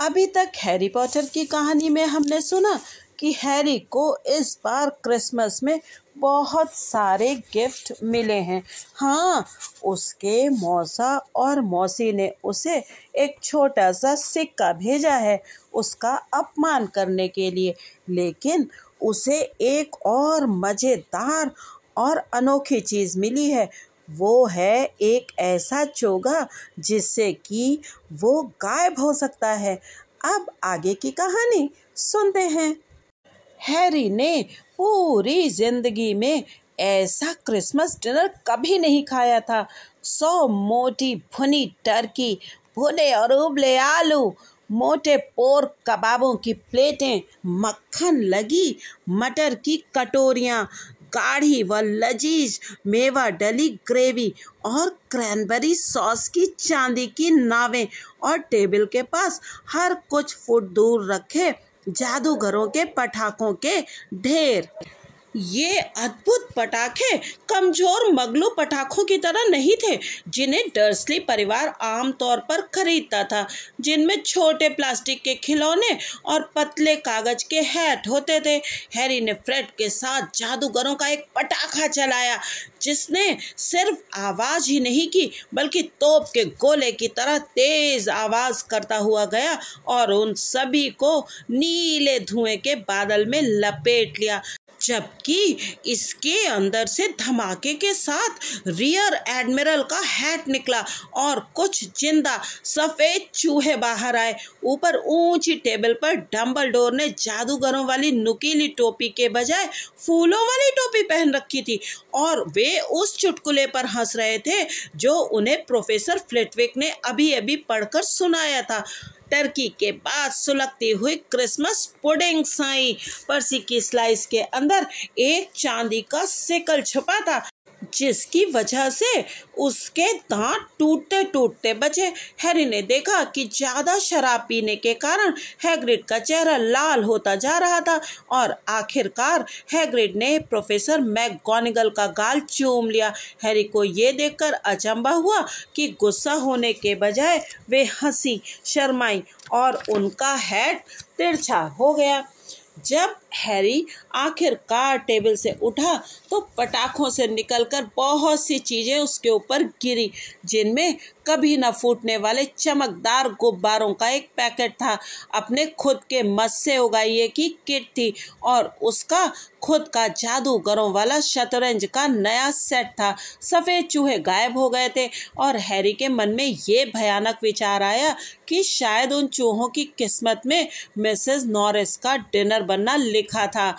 अभी तक Harry Potter की कहानी में हमने सुना कि हैरी को इस बार क्रिसमस में बहुत सारे गिफ्ट मिले हैं हाँ उसके मौसा और मौसी ने उसे एक छोटा सा सिक्का भेजा है उसका अपमान करने के लिए लेकिन उसे एक और मज़ेदार और अनोखी चीज़ मिली है वो है एक ऐसा चोगा जिससे कि वो गायब हो सकता है अब आगे की कहानी सुनते हैं हैरी ने पूरी जिंदगी में ऐसा क्रिसमस डिनर कभी नहीं खाया था सौ मोटी भुनी टर्की भुने और उबले आलू मोटे पोर कबाबों की प्लेटें मक्खन लगी मटर की कटोरियाँ गाढ़ी व लजीज मेवा डली ग्रेवी और क्रैनबेरी सॉस की चांदी की नावें और टेबल के पास हर कुछ फुट दूर रखे जादूगरों के पटाखों के ढेर ये अद्भुत पटाखे कमजोर मगलू पटाखों की तरह नहीं थे जिन्हें डर्सली परिवार आमतौर पर खरीदता था जिनमें छोटे प्लास्टिक के खिलौने और पतले कागज के हैट होते थे हैरी ने फ्रेड के साथ जादूगरों का एक पटाखा चलाया जिसने सिर्फ आवाज़ ही नहीं की बल्कि तोप के गोले की तरह तेज़ आवाज़ करता हुआ गया और उन सभी को नीले धुएं के बादल में लपेट लिया जबकि इसके अंदर से धमाके के साथ रियर एडमिरल का हैट निकला और कुछ जिंदा सफ़ेद चूहे बाहर आए ऊपर ऊंची टेबल पर डम्बल डोर ने जादूगरों वाली नुकीली टोपी के बजाय फूलों वाली टोपी पहन रखी थी और वे उस चुटकुले पर हंस रहे थे जो उन्हें प्रोफेसर फ्लेटविक ने अभी अभी पढ़कर सुनाया था टर्की के बाद सुलगती हुई क्रिसमस पुडिंग साई पर्सी की स्लाइस के अंदर एक चांदी का सिकल छुपा था जिसकी वजह से उसके दांत टूटते टूटते बचे हैरी ने देखा कि ज़्यादा शराब पीने के कारण हैग्रिड का चेहरा लाल होता जा रहा था और आखिरकार हैग्रिड ने प्रोफेसर मैकगोनिगल का गाल चूम लिया हैरी को ये देखकर अचंबा हुआ कि गुस्सा होने के बजाय वे हंसी शर्माई और उनका हैड तिरछा हो गया जब हैरी आखिरकार टेबल से उठा तो पटाखों से निकलकर बहुत सी चीज़ें उसके ऊपर गिरी जिनमें कभी न फूटने वाले चमकदार गुब्बारों का एक पैकेट था अपने खुद के मत से उगाइए की किट थी और उसका खुद का जादूगरों वाला शतरंज का नया सेट था सफ़ेद चूहे गायब हो गए थे और हैरी के मन में ये भयानक विचार आया कि शायद उन चूहों की किस्मत में मिसेस नॉरिस का डिनर बनना लिखा था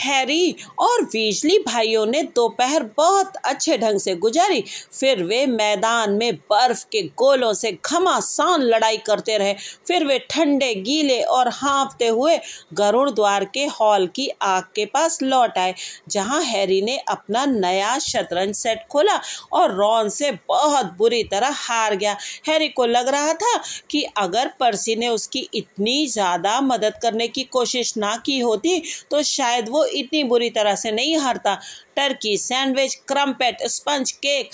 हैरी और वीजली भाइयों ने दोपहर बहुत अच्छे ढंग से गुजारी फिर वे मैदान में बर्फ के गोलों से घमासान लड़ाई करते रहे फिर वे ठंडे गीले और हाँफते हुए गरुड़ द्वार के हॉल की आग के पास लौट आए जहाँ हैरी ने अपना नया शतरंज सेट खोला और रॉन से बहुत बुरी तरह हार गया हैरी को लग रहा था कि अगर पर्सी ने उसकी इतनी ज़्यादा मदद करने की कोशिश ना की होती तो शायद वो इतनी बुरी तरह से नहीं हारता turkey sandwich crumpet sponge cake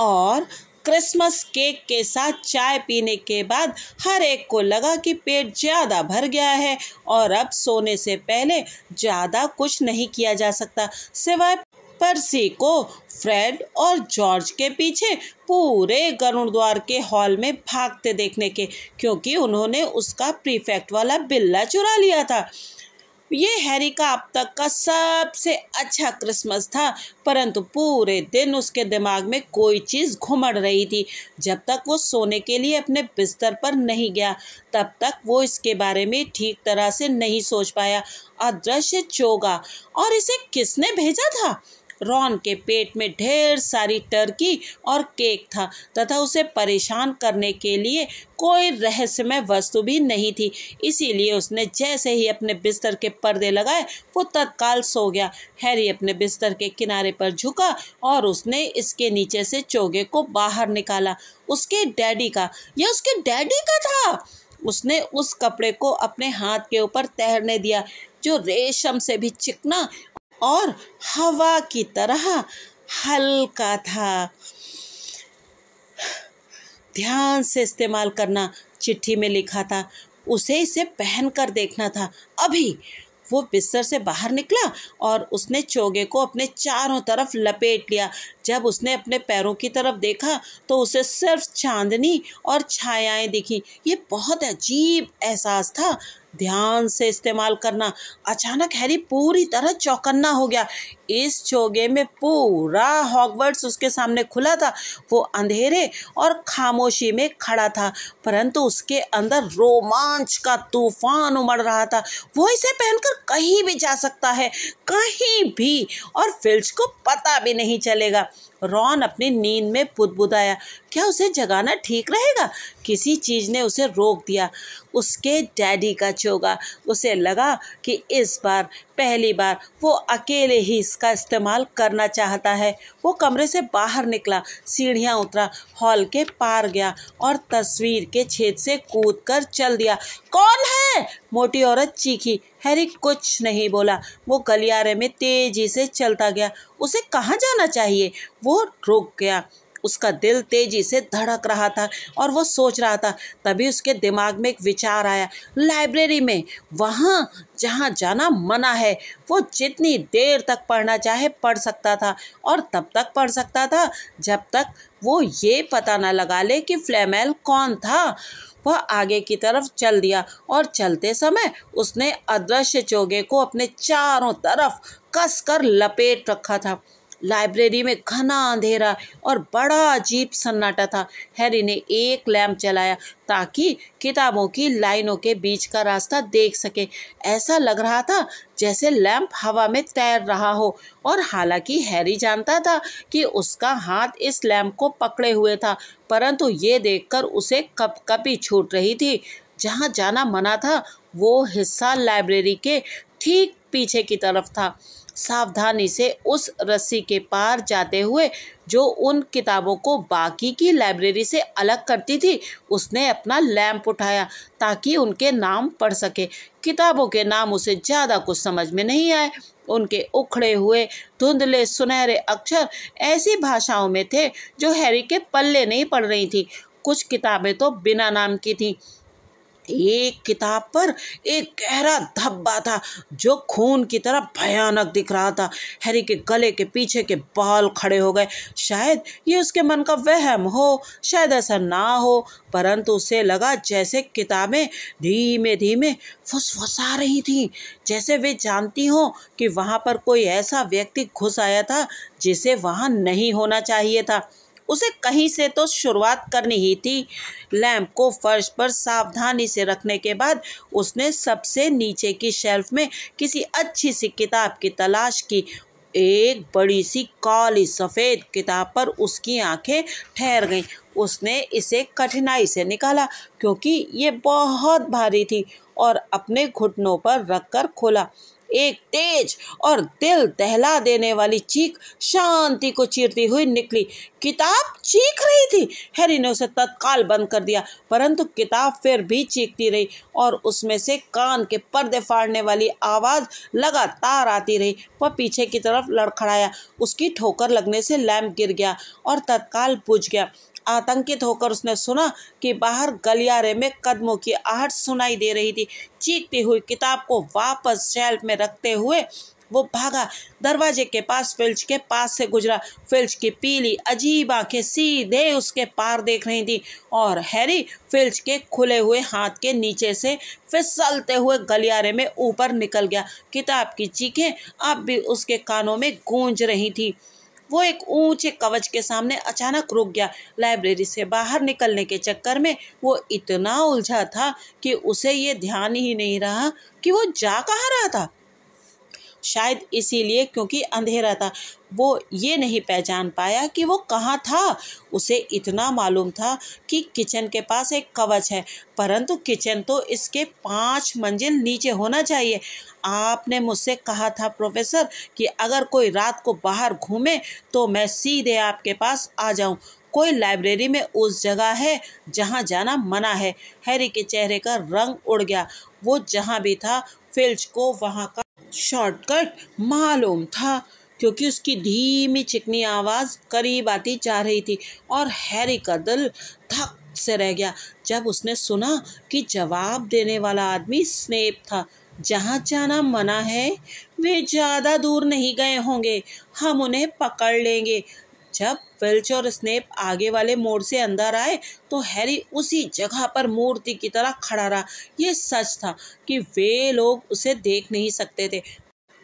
और क्रिसमस केक के साथ चाय पीने के बाद हर एक को लगा कि पेट ज़्यादा भर गया है और अब सोने से पहले ज़्यादा कुछ नहीं किया जा सकता सिवाय पर्सी को फ्रेड और जॉर्ज के पीछे पूरे गरुण द्वार के हॉल में भागते देखने के क्योंकि उन्होंने उसका प्रीफेक्ट वाला बिल्ला चुरा लिया था ये हैरी का अब तक का सबसे अच्छा क्रिसमस था परंतु पूरे दिन उसके दिमाग में कोई चीज़ घुमड़ रही थी जब तक वो सोने के लिए अपने बिस्तर पर नहीं गया तब तक वो इसके बारे में ठीक तरह से नहीं सोच पाया अदृश्य चोगा और इसे किसने भेजा था रॉन के पेट में ढेर सारी टर्की और केक था तथा उसे परेशान करने के लिए कोई रहस्यमय वस्तु भी नहीं थी इसीलिए उसने जैसे ही अपने बिस्तर के पर्दे लगाए वो तत्काल सो गया हैरी अपने बिस्तर के किनारे पर झुका और उसने इसके नीचे से चोगे को बाहर निकाला उसके डैडी का यह उसके डैडी का था उसने उस कपड़े को अपने हाथ के ऊपर तैरने दिया जो रेशम से भी चिकना और हवा की तरह हल्का था ध्यान से इस्तेमाल करना चिट्ठी में लिखा था उसे इसे पहन कर देखना था अभी वो बिस्तर से बाहर निकला और उसने चोगे को अपने चारों तरफ लपेट लिया जब उसने अपने पैरों की तरफ देखा तो उसे सिर्फ चांदनी और छायाएं दिखी ये बहुत अजीब एहसास था ध्यान से इस्तेमाल करना अचानक हैरी पूरी तरह चौकन्ना हो गया इस चोगे में पूरा हॉकवर्ड्स उसके सामने खुला था वो अंधेरे और खामोशी में खड़ा था परंतु उसके अंदर रोमांच का तूफान उमड़ रहा था वो इसे पहनकर कहीं भी जा सकता है कहीं भी और फिल्च को पता भी नहीं चलेगा रॉन अपनी नींद में बुदबुदाया क्या उसे जगाना ठीक रहेगा किसी चीज़ ने उसे रोक दिया उसके डैडी का चोगा उसे लगा कि इस बार पहली बार वो अकेले ही इसका इस्तेमाल करना चाहता है वो कमरे से बाहर निकला सीढ़ियाँ उतरा हॉल के पार गया और तस्वीर के छेद से कूद कर चल दिया कौन है मोटी औरत चीखी हैरी कुछ नहीं बोला वो गलियारे में तेजी से चलता गया उसे कहाँ जाना चाहिए वो रुक गया उसका दिल तेजी से धड़क रहा था और वो सोच रहा था तभी उसके दिमाग में एक विचार आया लाइब्रेरी में वहाँ जहाँ जाना मना है वो जितनी देर तक पढ़ना चाहे पढ़ सकता था और तब तक पढ़ सकता था जब तक वो ये पता ना लगा ले कि फ्लेमेल कौन था वह आगे की तरफ चल दिया और चलते समय उसने अदृश्य चोगे को अपने चारों तरफ कसकर लपेट रखा था लाइब्रेरी में घना अंधेरा और बड़ा अजीब सन्नाटा था हैरी ने एक लैम्प चलाया ताकि किताबों की लाइनों के बीच का रास्ता देख सके ऐसा लग रहा था जैसे लैम्प हवा में तैर रहा हो और हालांकि हैरी जानता था कि उसका हाथ इस लैम्प को पकड़े हुए था परंतु ये देखकर उसे कप कपी छूट रही थी जहाँ जाना मना था वो हिस्सा लाइब्रेरी के ठीक पीछे की तरफ था सावधानी से उस रस्सी के पार जाते हुए जो उन किताबों को बाकी की लाइब्रेरी से अलग करती थी उसने अपना लैंप उठाया ताकि उनके नाम पढ़ सके किताबों के नाम उसे ज़्यादा कुछ समझ में नहीं आए उनके उखड़े हुए धुंधले सुनहरे अक्षर ऐसी भाषाओं में थे जो हैरी के पल्ले नहीं पड़ रही थी कुछ किताबें तो बिना नाम की थीं एक किताब पर एक गहरा धब्बा था जो खून की तरह भयानक दिख रहा था हैरी के गले के पीछे के बाल खड़े हो गए शायद ये उसके मन का वहम हो शायद ऐसा ना हो परंतु उसे लगा जैसे किताबें धीमे धीमे फुसफुसा रही थीं जैसे वे जानती हों कि वहाँ पर कोई ऐसा व्यक्ति घुस आया था जिसे वहाँ नहीं होना चाहिए था उसे कहीं से तो शुरुआत करनी ही थी लैम्प को फर्श पर सावधानी से रखने के बाद उसने सबसे नीचे की शेल्फ में किसी अच्छी सी किताब की तलाश की एक बड़ी सी काली सफ़ेद किताब पर उसकी आंखें ठहर गईं उसने इसे कठिनाई से निकाला क्योंकि ये बहुत भारी थी और अपने घुटनों पर रखकर खोला एक तेज और दिल दहला देने वाली चीख शांति को चीरती हुई निकली किताब चीख रही थी हैरी ने उसे तत्काल बंद कर दिया परंतु किताब फिर भी चीखती रही और उसमें से कान के पर्दे फाड़ने वाली आवाज़ लगातार आती रही वह पीछे की तरफ लड़खड़ाया उसकी ठोकर लगने से लैम्प गिर गया और तत्काल बुझ गया आतंकित होकर उसने सुना कि बाहर गलियारे में कदमों की आहट सुनाई दे रही थी चीखती हुई किताब को वापस शेल्फ में रखते हुए वो भागा दरवाजे के पास फिल्च के पास से गुजरा फिल्च की पीली अजीब आंखें सीधे उसके पार देख रही थी और हैरी फिल्च के खुले हुए हाथ के नीचे से फिसलते हुए गलियारे में ऊपर निकल गया किताब की चीखें अब भी उसके कानों में गूंज रही थी वो एक ऊंचे कवच के सामने अचानक रुक गया लाइब्रेरी से बाहर निकलने के चक्कर में वो इतना उलझा था कि उसे ये ध्यान ही नहीं रहा कि वो जा कहाँ रहा था शायद इसीलिए क्योंकि अंधेरा था वो ये नहीं पहचान पाया कि वो कहाँ था उसे इतना मालूम था कि किचन के पास एक कवच है परंतु किचन तो इसके पाँच मंजिल नीचे होना चाहिए आपने मुझसे कहा था प्रोफेसर कि अगर कोई रात को बाहर घूमे तो मैं सीधे आपके पास आ जाऊँ कोई लाइब्रेरी में उस जगह है जहाँ जाना मना है हैरी के चेहरे का रंग उड़ गया वो जहाँ भी था फिल्च को वहाँ का शॉर्टकट मालूम था क्योंकि उसकी धीमी चिकनी आवाज़ करीब आती जा रही थी और हैरी का दिल थक से रह गया जब उसने सुना कि जवाब देने वाला आदमी स्नेप था जहाँ जाना मना है वे ज़्यादा दूर नहीं गए होंगे हम उन्हें पकड़ लेंगे जब अच्छा, फिल्च और स्नेप आगे वाले मोड़ से अंदर आए तो हैरी उसी जगह पर मूर्ति की तरह खड़ा रहा ये सच था कि वे लोग उसे देख नहीं सकते थे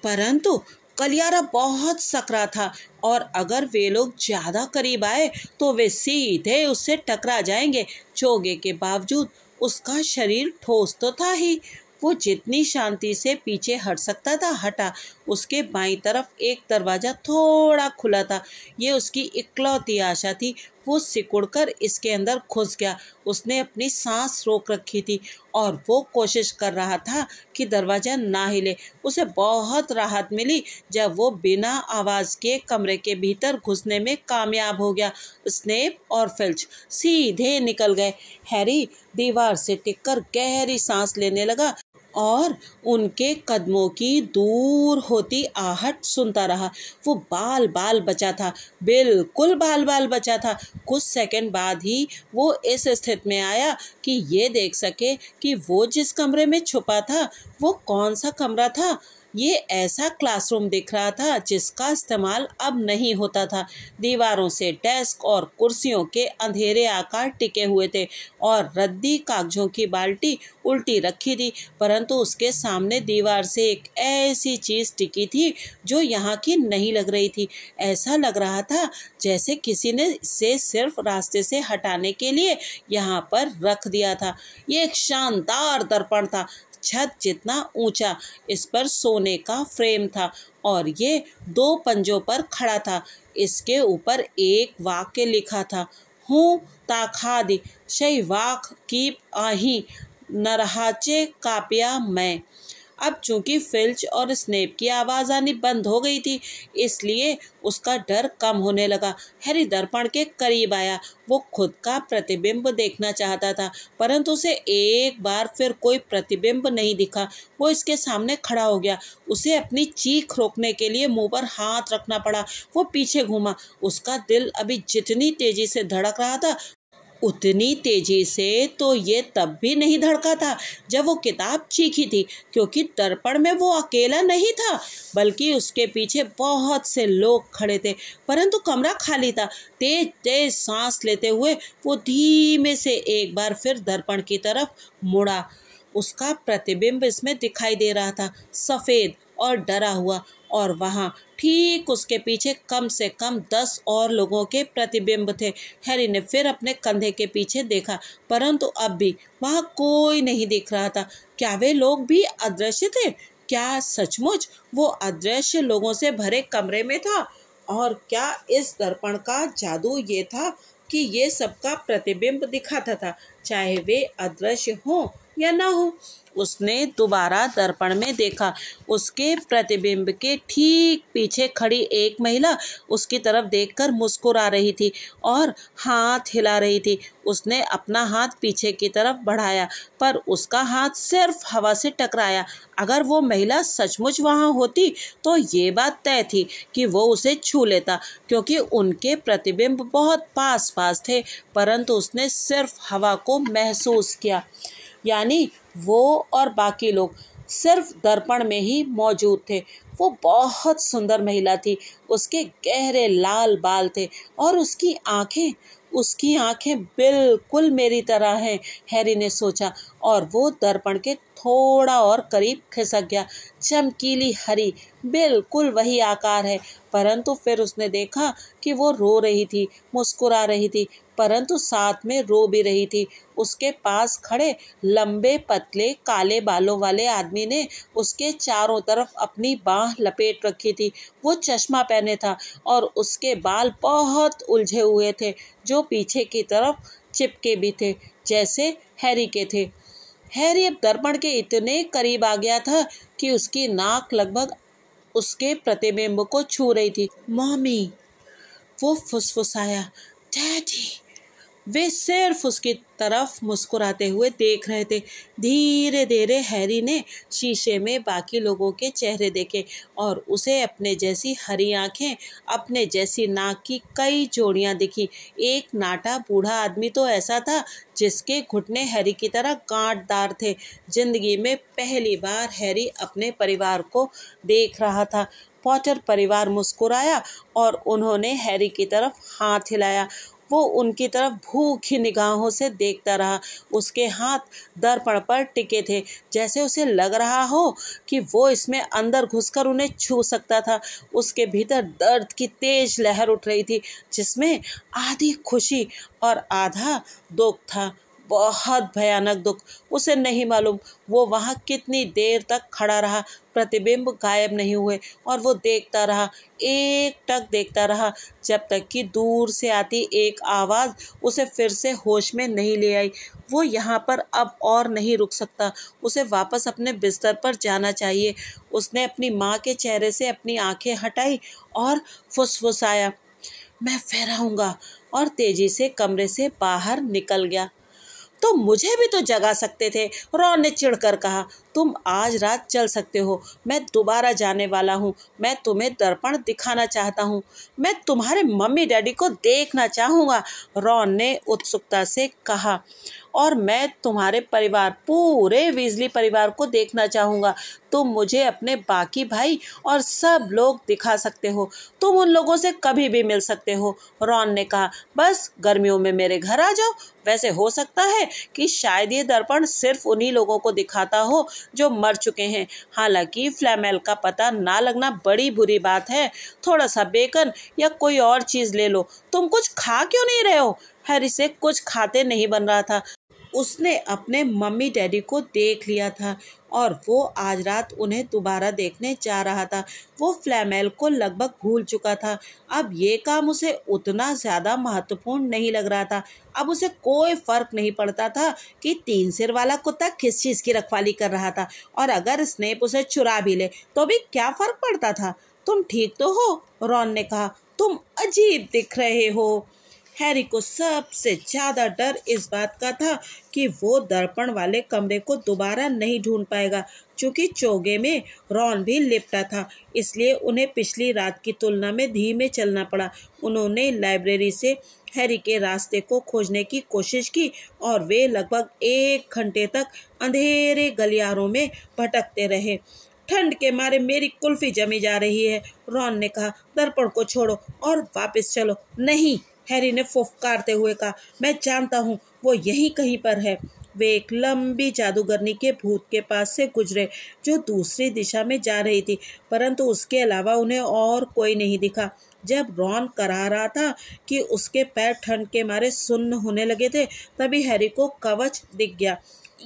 परंतु कलियारा बहुत सकरा था और अगर वे लोग ज़्यादा करीब आए तो वे सीधे उससे टकरा जाएंगे चोगे के बावजूद उसका शरीर ठोस तो था ही वो जितनी शांति से पीछे हट सकता था हटा उसके बाई तरफ एक दरवाज़ा थोड़ा खुला था ये उसकी इकलौती आशा थी वो सिकुड़ कर इसके अंदर घुस गया उसने अपनी सांस रोक रखी थी और वो कोशिश कर रहा था कि दरवाज़ा ना हिले उसे बहुत राहत मिली जब वो बिना आवाज़ के कमरे के भीतर घुसने में कामयाब हो गया स्नेप और फिल्च सीधे निकल गए हैरी दीवार से टिककर गहरी सांस लेने लगा और उनके कदमों की दूर होती आहट सुनता रहा वो बाल बाल बचा था बिल्कुल बाल बाल बचा था कुछ सेकंड बाद ही वो इस स्थिति में आया कि ये देख सके कि वो जिस कमरे में छुपा था वो कौन सा कमरा था ये ऐसा क्लासरूम दिख रहा था जिसका इस्तेमाल अब नहीं होता था दीवारों से डेस्क और कुर्सियों के अंधेरे आकार टिके हुए थे और रद्दी कागजों की बाल्टी उल्टी रखी थी परंतु उसके सामने दीवार से एक ऐसी चीज़ टिकी थी जो यहाँ की नहीं लग रही थी ऐसा लग रहा था जैसे किसी ने इसे सिर्फ रास्ते से हटाने के लिए यहाँ पर रख दिया था ये एक शानदार दर्पण था छत जितना ऊंचा इस पर सोने का फ्रेम था और ये दो पंजों पर खड़ा था इसके ऊपर एक वाक्य लिखा था हूँ दी शई वाक कीप आही नरहाचे कापिया मैं अब चूंकि फिल्च और स्नेप की आवाज़ आनी बंद हो गई थी इसलिए उसका डर कम होने लगा हैरी दर्पण के करीब आया वो खुद का प्रतिबिंब देखना चाहता था परंतु उसे एक बार फिर कोई प्रतिबिंब नहीं दिखा वो इसके सामने खड़ा हो गया उसे अपनी चीख रोकने के लिए मुंह पर हाथ रखना पड़ा वो पीछे घूमा उसका दिल अभी जितनी तेज़ी से धड़क रहा था उतनी तेजी से तो ये तब भी नहीं धड़का था जब वो किताब चीखी थी क्योंकि दर्पण में वो अकेला नहीं था बल्कि उसके पीछे बहुत से लोग खड़े थे परंतु कमरा खाली था तेज तेज सांस लेते हुए वो धीमे से एक बार फिर दर्पण की तरफ मुड़ा उसका प्रतिबिंब इसमें दिखाई दे रहा था सफ़ेद और डरा हुआ और वहाँ ठीक उसके पीछे कम से कम दस और लोगों के प्रतिबिंब थे हैरी ने फिर अपने कंधे के पीछे देखा परंतु अब भी वहाँ कोई नहीं दिख रहा था क्या वे लोग भी अदृश्य थे क्या सचमुच वो अदृश्य लोगों से भरे कमरे में था और क्या इस दर्पण का जादू ये था कि ये सबका प्रतिबिंब दिखाता था चाहे वे अदृश्य हों या ना हो उसने दोबारा दर्पण में देखा उसके प्रतिबिंब के ठीक पीछे खड़ी एक महिला उसकी तरफ देखकर मुस्कुरा रही थी और हाथ हिला रही थी उसने अपना हाथ पीछे की तरफ बढ़ाया पर उसका हाथ सिर्फ हवा से टकराया अगर वो महिला सचमुच वहाँ होती तो ये बात तय थी कि वो उसे छू लेता क्योंकि उनके प्रतिबिंब बहुत पास पास थे परंतु उसने सिर्फ हवा को महसूस किया यानी वो और बाकी लोग सिर्फ दर्पण में ही मौजूद थे वो बहुत सुंदर महिला थी उसके गहरे लाल बाल थे और उसकी आंखें उसकी आंखें बिल्कुल मेरी तरह हैं हैरी ने सोचा और वो दर्पण के थोड़ा और करीब खिसक गया चमकीली हरी बिल्कुल वही आकार है परंतु फिर उसने देखा कि वो रो रही थी मुस्कुरा रही थी परंतु साथ में रो भी रही थी उसके पास खड़े लंबे पतले काले बालों वाले आदमी ने उसके चारों तरफ अपनी बाह लपेट रखी थी वो चश्मा पहने था और उसके बाल बहुत उलझे हुए थे जो पीछे की तरफ चिपके भी थे जैसे हैरी के थे हैरी अब दर्पण के इतने करीब आ गया था कि उसकी नाक लगभग उसके प्रतिबिंब को छू रही थी मॉमी वो फुसफुसाया डैडी वे सिर्फ उसकी तरफ मुस्कुराते हुए देख रहे थे धीरे धीरे हैरी ने शीशे में बाकी लोगों के चेहरे देखे और उसे अपने जैसी हरी आंखें अपने जैसी नाक की कई जोड़ियाँ दिखी एक नाटा बूढ़ा आदमी तो ऐसा था जिसके घुटने हैरी की तरह गांठदार थे जिंदगी में पहली बार हैरी अपने परिवार को देख रहा था पॉटर परिवार मुस्कुराया और उन्होंने हैरी की तरफ हाथ हिलाया वो उनकी तरफ भूखी निगाहों से देखता रहा उसके हाथ दर्पण पर टिके थे जैसे उसे लग रहा हो कि वो इसमें अंदर घुसकर उन्हें छू सकता था उसके भीतर दर्द की तेज लहर उठ रही थी जिसमें आधी खुशी और आधा दुख था बहुत भयानक दुख उसे नहीं मालूम वो वहाँ कितनी देर तक खड़ा रहा प्रतिबिंब गायब नहीं हुए और वो देखता रहा एक टक देखता रहा जब तक कि दूर से आती एक आवाज़ उसे फिर से होश में नहीं ले आई वो यहाँ पर अब और नहीं रुक सकता उसे वापस अपने बिस्तर पर जाना चाहिए उसने अपनी माँ के चेहरे से अपनी आंखें हटाई और फुसफुसाया मैं फहराऊँगा और तेज़ी से कमरे से बाहर निकल गया तो मुझे भी तो जगा सकते थे रॉन ने चिढ़कर कहा तुम आज रात चल सकते हो मैं दोबारा जाने वाला हूँ मैं तुम्हें दर्पण दिखाना चाहता हूँ मैं तुम्हारे मम्मी डैडी को देखना चाहूँगा रॉन ने उत्सुकता से कहा और मैं तुम्हारे परिवार पूरे विजली परिवार को देखना चाहूँगा तुम मुझे अपने बाकी भाई और सब लोग दिखा सकते हो तुम उन लोगों से कभी भी मिल सकते हो रॉन ने कहा बस गर्मियों में मेरे घर आ जाओ वैसे हो सकता है कि शायद ये दर्पण सिर्फ उन्हीं लोगों को दिखाता हो जो मर चुके हैं हालांकि फ्लैमेल का पता ना लगना बड़ी बुरी बात है थोड़ा सा बेकन या कोई और चीज़ ले लो तुम कुछ खा क्यों नहीं रहे हो हैरी से कुछ खाते नहीं बन रहा था उसने अपने मम्मी डैडी को देख लिया था और वो आज रात उन्हें दोबारा देखने जा रहा था वो फ्लैमेल को लगभग भूल चुका था अब ये काम उसे उतना ज़्यादा महत्वपूर्ण नहीं लग रहा था अब उसे कोई फ़र्क नहीं पड़ता था कि तीन सिर वाला कुत्ता किस चीज़ की रखवाली कर रहा था और अगर स्नेप उसे चुरा भी ले तो भी क्या फ़र्क पड़ता था तुम ठीक तो हो रॉन ने कहा तुम अजीब दिख रहे हो हैरी को सबसे ज़्यादा डर इस बात का था कि वो दर्पण वाले कमरे को दोबारा नहीं ढूंढ पाएगा क्योंकि चोगे में रॉन भी लिपटा था इसलिए उन्हें पिछली रात की तुलना में धीमे चलना पड़ा उन्होंने लाइब्रेरी से हैरी के रास्ते को खोजने की कोशिश की और वे लगभग एक घंटे तक अंधेरे गलियारों में भटकते रहे ठंड के मारे मेरी कुल्फी जमी जा रही है रॉन ने कहा दर्पण को छोड़ो और वापस चलो नहीं हैरी ने फुफकारते हुए कहा मैं जानता हूँ वो यहीं कहीं पर है वे एक लंबी जादूगरनी के भूत के पास से गुजरे जो दूसरी दिशा में जा रही थी परंतु उसके अलावा उन्हें और कोई नहीं दिखा जब रॉन करा रहा था कि उसके पैर ठंड के मारे सुन्न होने लगे थे तभी हैरी को कवच दिख गया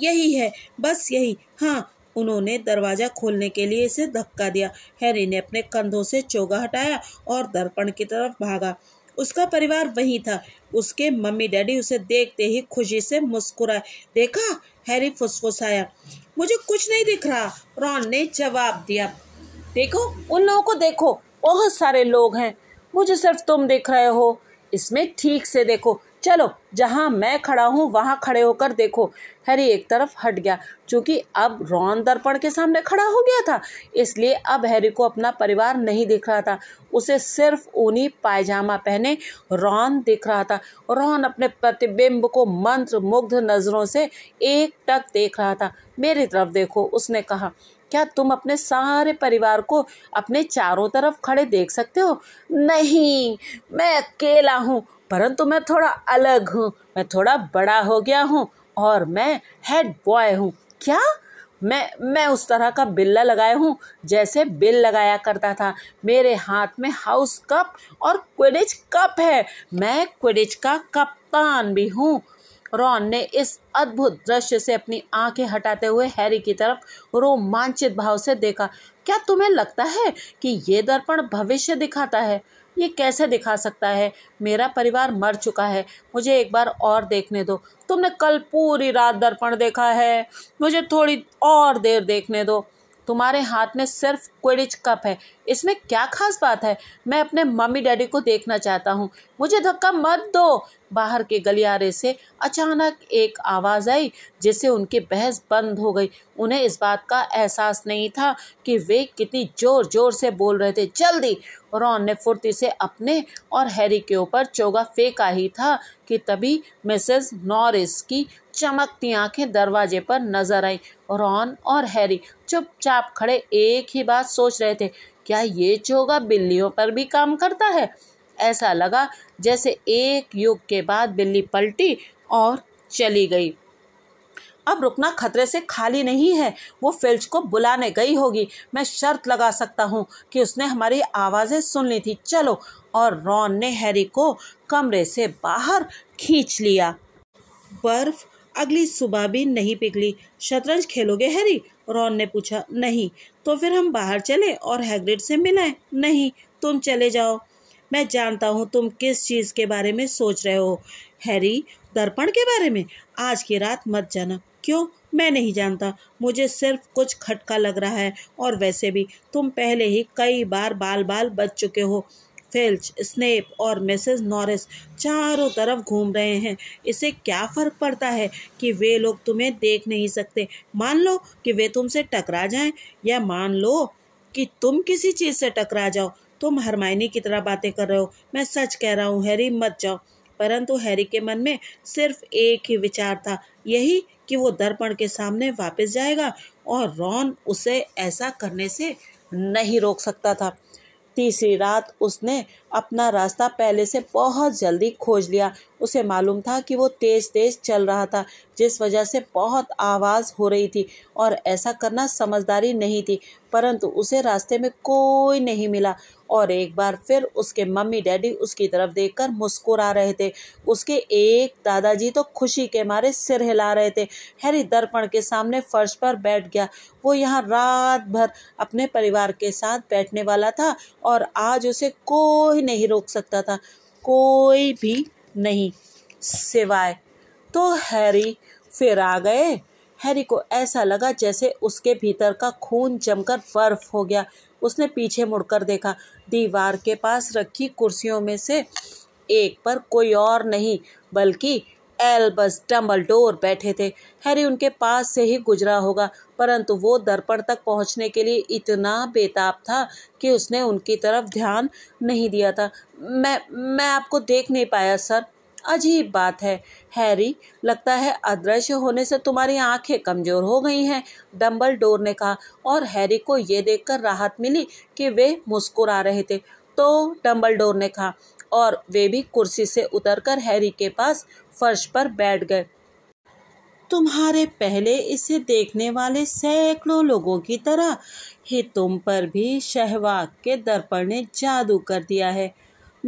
यही है बस यही हाँ उन्होंने दरवाज़ा खोलने के लिए इसे धक्का दिया हैरी ने अपने कंधों से चोगा हटाया और दर्पण की तरफ भागा उसका परिवार वहीं था उसके मम्मी डैडी उसे देखते ही खुशी से मुस्कुराए देखा हैरी फुसफुसाया मुझे कुछ नहीं दिख रहा रॉन ने जवाब दिया देखो उन लोगों को देखो बहुत सारे लोग हैं मुझे सिर्फ तुम दिख रहे हो इसमें ठीक से देखो चलो जहाँ मैं खड़ा हूँ वहाँ खड़े होकर देखो हैरी एक तरफ हट गया क्योंकि अब रॉन दर्पण के सामने खड़ा हो गया था इसलिए अब हैरी को अपना परिवार नहीं दिख रहा था उसे सिर्फ ऊनी पायजामा पहने रॉन दिख रहा था रॉन अपने प्रतिबिंब को मंत्र मुग्ध नज़रों से एक टक देख रहा था मेरी तरफ देखो उसने कहा क्या तुम अपने सारे परिवार को अपने चारों तरफ खड़े देख सकते हो नहीं मैं अकेला हूँ परंतु मैं थोड़ा अलग हूँ मैं थोड़ा बड़ा हो गया हूँ और मैं हेड बॉय हूँ क्या मैं मैं उस तरह का बिल्ला लगाया हूँ जैसे बिल लगाया करता था मेरे हाथ में हाउस कप और क्विडिच कप है मैं क्विडिच का कप्तान भी हूँ रॉन ने इस अद्भुत दृश्य से अपनी आंखें हटाते हुए हैरी की तरफ रोमांचित भाव से देखा क्या तुम्हें लगता है कि ये दर्पण भविष्य दिखाता है ये कैसे दिखा सकता है मेरा परिवार मर चुका है मुझे एक बार और देखने दो तुमने कल पूरी रात दर्पण देखा है मुझे थोड़ी और देर देखने दो तुम्हारे हाथ में सिर्फ क्विडिच कप है इसमें क्या खास बात है मैं अपने मम्मी डैडी को देखना चाहता हूँ मुझे धक्का मत दो बाहर के गलियारे से अचानक एक आवाज़ आई जिससे उनकी बहस बंद हो गई उन्हें इस बात का एहसास नहीं था कि वे कितनी ज़ोर ज़ोर से बोल रहे थे जल्दी रॉन ने फुर्ती से अपने और हैरी के ऊपर चोगा फेंका ही था कि तभी मिसेस नॉरिस की चमकती आंखें दरवाजे पर नजर आई रॉन और हैरी चुपचाप खड़े एक ही बात सोच रहे थे क्या ये चोगा बिल्लियों पर भी काम करता है ऐसा लगा जैसे एक युग के बाद बिल्ली पलटी और चली गई अब रुकना खतरे से खाली नहीं है वो फिल्च को बुलाने गई होगी मैं शर्त लगा सकता हूँ कि उसने हमारी आवाज़ें सुन ली थी चलो और रॉन ने हैरी को कमरे से बाहर खींच लिया बर्फ अगली सुबह भी नहीं पिघली शतरंज खेलोगे हैरी रॉन ने पूछा नहीं तो फिर हम बाहर चले और हैग्रिड से मिलाएं नहीं तुम चले जाओ मैं जानता हूँ तुम किस चीज़ के बारे में सोच रहे हो हैरी दर्पण के बारे में आज की रात मत जाना क्यों मैं नहीं जानता मुझे सिर्फ कुछ खटका लग रहा है और वैसे भी तुम पहले ही कई बार बाल बाल बच चुके हो फिल्च स्नेप और मिसेस नॉरिस चारों तरफ घूम रहे हैं इसे क्या फ़र्क पड़ता है कि वे लोग तुम्हें देख नहीं सकते मान लो कि वे तुमसे टकरा जाएं या मान लो कि तुम किसी चीज़ से टकरा जाओ तुम हरमाइनी की तरह बातें कर रहे हो मैं सच कह रहा हूँ हैरी मत जाओ परंतु हैरी के मन में सिर्फ एक ही विचार था यही कि वो दर्पण के सामने वापस जाएगा और रॉन उसे ऐसा करने से नहीं रोक सकता था तीसरी रात उसने अपना रास्ता पहले से बहुत जल्दी खोज लिया उसे मालूम था कि वो तेज़ तेज़ चल रहा था जिस वजह से बहुत आवाज़ हो रही थी और ऐसा करना समझदारी नहीं थी परंतु उसे रास्ते में कोई नहीं मिला और एक बार फिर उसके मम्मी डैडी उसकी तरफ देखकर मुस्कुरा रहे थे उसके एक दादाजी तो खुशी के मारे सिर हिला रहे थे हैरी दर्पण के सामने फर्श पर बैठ गया वो यहाँ रात भर अपने परिवार के साथ बैठने वाला था और आज उसे कोई नहीं रोक सकता था कोई भी नहीं सिवाय तो हैरी फिर आ गए हैरी को ऐसा लगा जैसे उसके भीतर का खून जमकर बर्फ हो गया उसने पीछे मुड़कर देखा दीवार के पास रखी कुर्सियों में से एक पर कोई और नहीं बल्कि एल्बस डम्बलडोर बैठे थे हैरी उनके पास से ही गुजरा होगा परंतु वो दर्पण तक पहुंचने के लिए इतना बेताब था कि उसने उनकी तरफ ध्यान नहीं दिया था मैं मैं आपको देख नहीं पाया सर अजीब बात है हैरी लगता है अदृश्य होने से तुम्हारी आंखें कमज़ोर हो गई हैं डम्बल डोर ने कहा और हैरी को ये देखकर राहत मिली कि वे मुस्कुरा रहे थे तो डम्बल डोर ने कहा और वे भी कुर्सी से उतरकर हैरी के पास फर्श पर बैठ गए तुम्हारे पहले इसे देखने वाले सैकड़ों लोगों की तरह ही तुम पर भी शहवाग के दर्पण ने जादू कर दिया है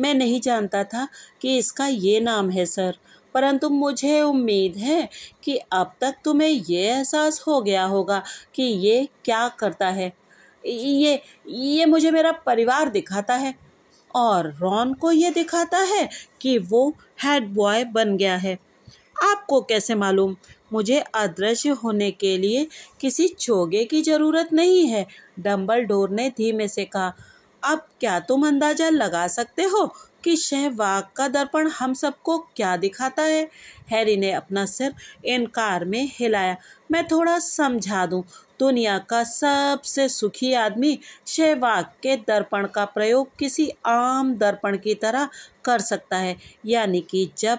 मैं नहीं जानता था कि इसका ये नाम है सर परंतु मुझे उम्मीद है कि अब तक तुम्हें ये एहसास हो गया होगा कि ये क्या करता है ये ये मुझे मेरा परिवार दिखाता है और रॉन को ये दिखाता है कि वो हेड बॉय बन गया है आपको कैसे मालूम मुझे अदृश्य होने के लिए किसी चोगे की ज़रूरत नहीं है डम्बल डोर ने धीमे से कहा अब क्या तुम अंदाज़ा लगा सकते हो कि शहवाग का दर्पण हम सबको क्या दिखाता है हैरी ने अपना सिर इनकार में हिलाया मैं थोड़ा समझा दूं दुनिया का सबसे सुखी आदमी शहवाग के दर्पण का प्रयोग किसी आम दर्पण की तरह कर सकता है यानी कि जब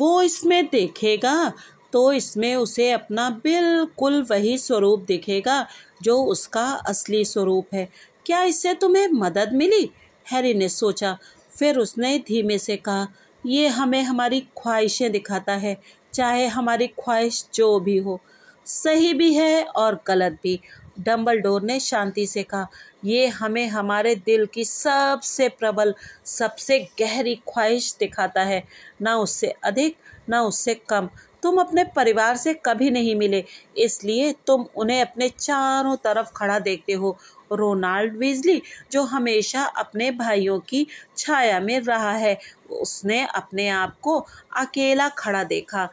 वो इसमें देखेगा तो इसमें उसे अपना बिल्कुल वही स्वरूप दिखेगा जो उसका असली स्वरूप है क्या इससे तुम्हें मदद मिली हैरी ने सोचा फिर उसने धीमे से कहा यह हमें हमारी ख्वाहिशें दिखाता है चाहे हमारी ख्वाहिश जो भी हो सही भी है और गलत भी डम्बलडोर ने शांति से कहा ये हमें हमारे दिल की सबसे प्रबल सबसे गहरी ख्वाहिश दिखाता है ना उससे अधिक ना उससे कम तुम अपने परिवार से कभी नहीं मिले इसलिए तुम उन्हें अपने चारों तरफ खड़ा देखते हो रोनाल्ड वीजली जो हमेशा अपने भाइयों की छाया में रहा है उसने अपने आप को अकेला खड़ा देखा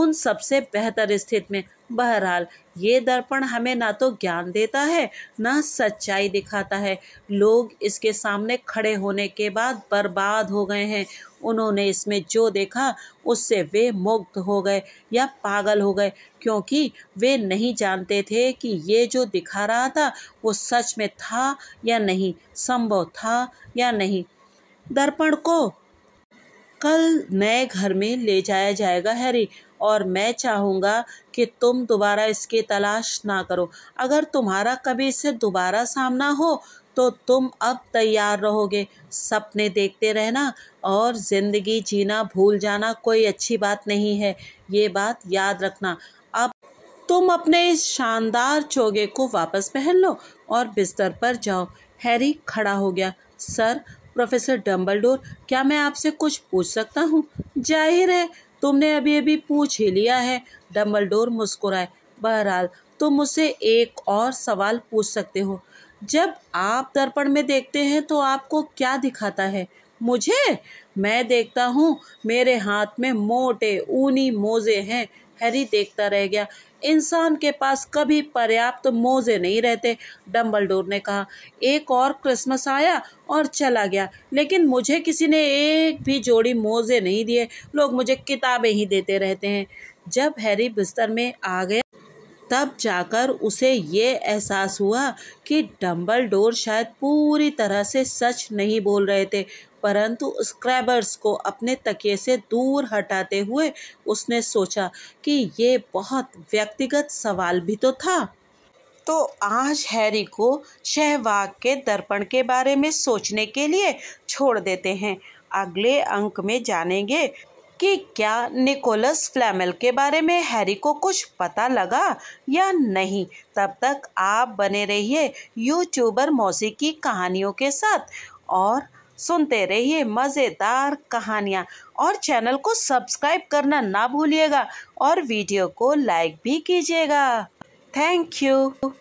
उन सबसे बेहतर स्थिति में बहरहाल ये दर्पण हमें ना तो ज्ञान देता है ना सच्चाई दिखाता है लोग इसके सामने खड़े होने के बाद बर्बाद हो गए हैं उन्होंने इसमें जो देखा उससे वे मुग्ध हो गए या पागल हो गए क्योंकि वे नहीं जानते थे कि ये जो दिखा रहा था वो सच में था या नहीं संभव था या नहीं दर्पण को कल नए घर में ले जाया जाएगा हैरी और मैं चाहूँगा कि तुम दोबारा इसकी तलाश ना करो अगर तुम्हारा कभी इससे दोबारा सामना हो तो तुम अब तैयार रहोगे सपने देखते रहना और ज़िंदगी जीना भूल जाना कोई अच्छी बात नहीं है ये बात याद रखना अब तुम अपने इस शानदार चोगे को वापस पहन लो और बिस्तर पर जाओ हैरी खड़ा हो गया सर प्रोफेसर डम्बलडोर क्या मैं आपसे कुछ पूछ सकता हूँ जाहिर है तुमने अभी अभी पूछ ही लिया है डम्बलडोर मुस्कुराए बहरहाल तुम मुझसे एक और सवाल पूछ सकते हो जब आप दर्पण में देखते हैं तो आपको क्या दिखाता है मुझे मैं देखता हूँ मेरे हाथ में मोटे ऊनी मोजे हैं हैरी देखता रह गया इंसान के पास कभी पर्याप्त मोजे नहीं रहते डम्बलडोर ने कहा एक और क्रिसमस आया और चला गया लेकिन मुझे किसी ने एक भी जोड़ी मोजे नहीं दिए लोग मुझे किताबें ही देते रहते हैं जब हैरी बिस्तर में आ गया तब जाकर उसे ये एहसास हुआ कि डम्बल डोर शायद पूरी तरह से सच नहीं बोल रहे थे परंतु स्क्रैबर्स को अपने तकिए से दूर हटाते हुए उसने सोचा कि ये बहुत व्यक्तिगत सवाल भी तो था तो आज हैरी को शहवाग के दर्पण के बारे में सोचने के लिए छोड़ देते हैं अगले अंक में जानेंगे कि क्या निकोलस फ्लैमल के बारे में हैरी को कुछ पता लगा या नहीं तब तक आप बने रहिए यूट्यूबर मौसी की कहानियों के साथ और सुनते रहिए मज़ेदार कहानियाँ और चैनल को सब्सक्राइब करना ना भूलिएगा और वीडियो को लाइक भी कीजिएगा थैंक यू